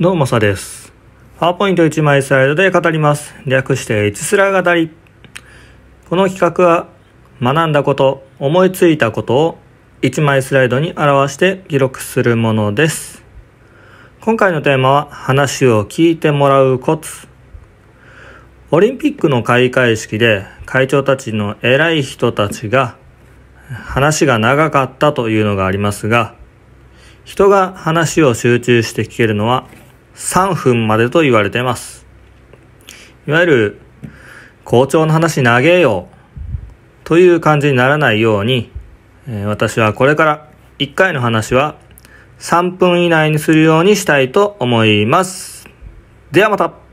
どうもさです。パワーポイント1枚スライドで語ります。略して1すら語り。この企画は学んだこと、思いついたことを1枚スライドに表して記録するものです。今回のテーマは話を聞いてもらうコツ。オリンピックの開会式で会長たちの偉い人たちが話が長かったというのがありますが、人が話を集中して聞けるのは3分までと言われてます。いわゆる、校長の話投げよう、という感じにならないように、私はこれから1回の話は3分以内にするようにしたいと思います。ではまた